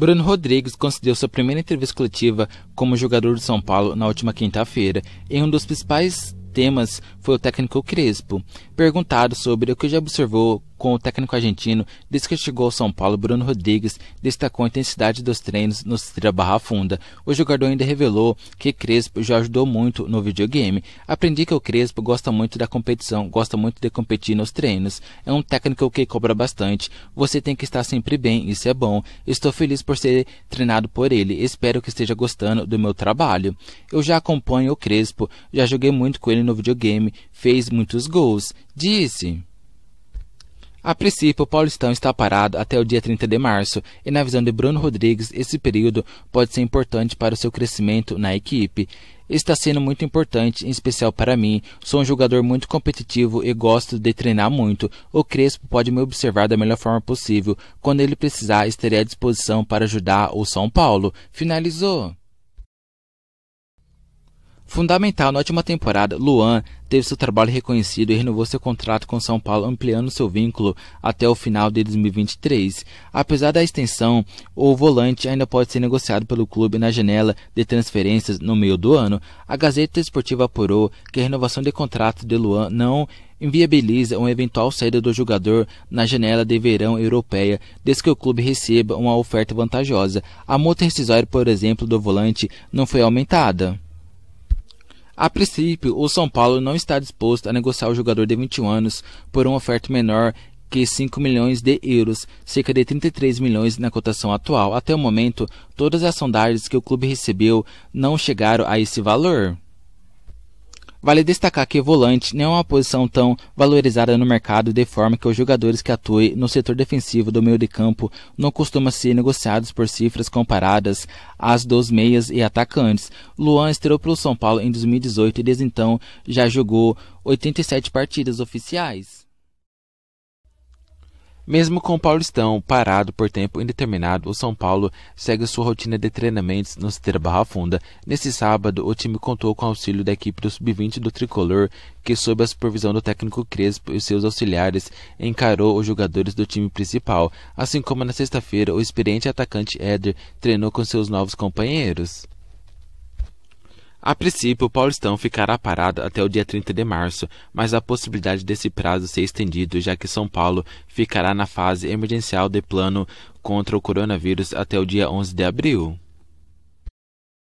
Bruno Rodrigues concedeu sua primeira entrevista coletiva como jogador do São Paulo na última quinta-feira, e um dos principais temas foi o técnico Crespo. Perguntado sobre o que já observou com o técnico argentino, desde que chegou ao São Paulo, Bruno Rodrigues destacou a intensidade dos treinos no Citra Barra Funda. O jogador ainda revelou que Crespo já ajudou muito no videogame. Aprendi que o Crespo gosta muito da competição, gosta muito de competir nos treinos. É um técnico que cobra bastante. Você tem que estar sempre bem, isso é bom. Estou feliz por ser treinado por ele. Espero que esteja gostando do meu trabalho. Eu já acompanho o Crespo, já joguei muito com ele no videogame, fez muitos gols. Disse. A princípio, o Paulistão está parado até o dia 30 de março, e na visão de Bruno Rodrigues, esse período pode ser importante para o seu crescimento na equipe. Está sendo muito importante, em especial para mim. Sou um jogador muito competitivo e gosto de treinar muito. O Crespo pode me observar da melhor forma possível. Quando ele precisar, estarei à disposição para ajudar o São Paulo. Finalizou. Fundamental na última temporada, Luan teve seu trabalho reconhecido e renovou seu contrato com São Paulo, ampliando seu vínculo até o final de 2023. Apesar da extensão, o volante ainda pode ser negociado pelo clube na janela de transferências no meio do ano. A Gazeta Esportiva apurou que a renovação de contrato de Luan não inviabiliza uma eventual saída do jogador na janela de verão europeia, desde que o clube receba uma oferta vantajosa. A multa rescisória, por exemplo, do volante não foi aumentada. A princípio, o São Paulo não está disposto a negociar o jogador de 21 anos por uma oferta menor que 5 milhões de euros, cerca de 33 milhões na cotação atual. Até o momento, todas as sondagens que o clube recebeu não chegaram a esse valor. Vale destacar que volante não é uma posição tão valorizada no mercado, de forma que os jogadores que atuem no setor defensivo do meio de campo não costumam ser negociados por cifras comparadas às dos meias e atacantes. Luan estreou pelo São Paulo em 2018 e desde então já jogou 87 partidas oficiais. Mesmo com o Paulistão parado por tempo indeterminado, o São Paulo segue sua rotina de treinamentos no Esteira Barra Funda. Nesse sábado, o time contou com o auxílio da equipe do Sub-20 do Tricolor, que, sob a supervisão do técnico Crespo e seus auxiliares, encarou os jogadores do time principal, assim como na sexta-feira o experiente atacante Éder treinou com seus novos companheiros. A princípio, o Paulistão ficará parado até o dia 30 de março, mas há possibilidade desse prazo ser estendido, já que São Paulo ficará na fase emergencial de plano contra o coronavírus até o dia 11 de abril.